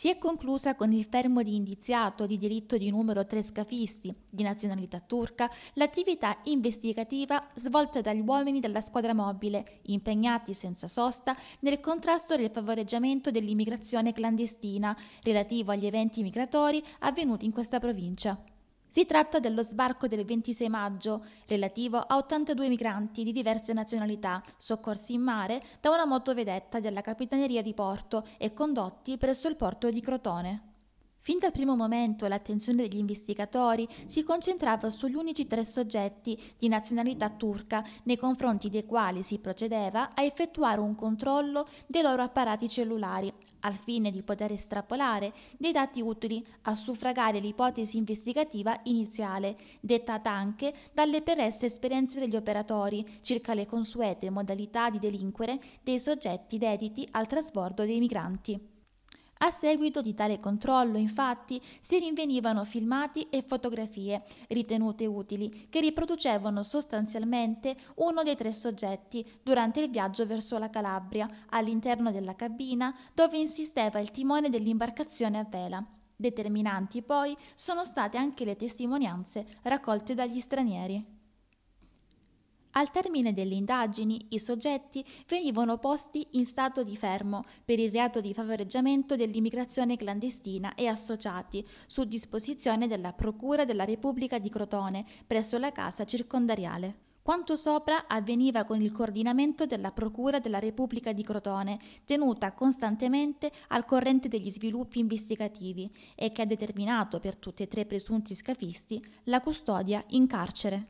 Si è conclusa con il fermo di indiziato di diritto di numero tre scafisti di nazionalità turca l'attività investigativa svolta dagli uomini della squadra mobile, impegnati senza sosta nel contrasto del favoreggiamento dell'immigrazione clandestina relativo agli eventi migratori avvenuti in questa provincia. Si tratta dello sbarco del 26 maggio, relativo a 82 migranti di diverse nazionalità, soccorsi in mare da una motovedetta della Capitaneria di Porto e condotti presso il porto di Crotone. Fin dal primo momento l'attenzione degli investigatori si concentrava sugli unici tre soggetti di nazionalità turca nei confronti dei quali si procedeva a effettuare un controllo dei loro apparati cellulari, al fine di poter estrapolare dei dati utili a suffragare l'ipotesi investigativa iniziale, dettata anche dalle preleste esperienze degli operatori circa le consuete modalità di delinquere dei soggetti dediti al trasbordo dei migranti. A seguito di tale controllo, infatti, si rinvenivano filmati e fotografie ritenute utili che riproducevano sostanzialmente uno dei tre soggetti durante il viaggio verso la Calabria, all'interno della cabina dove insisteva il timone dell'imbarcazione a vela. Determinanti poi sono state anche le testimonianze raccolte dagli stranieri. Al termine delle indagini, i soggetti venivano posti in stato di fermo per il reato di favoreggiamento dell'immigrazione clandestina e associati, su disposizione della Procura della Repubblica di Crotone, presso la casa circondariale. Quanto sopra avveniva con il coordinamento della Procura della Repubblica di Crotone, tenuta costantemente al corrente degli sviluppi investigativi e che ha determinato per tutti e tre i presunti scafisti la custodia in carcere.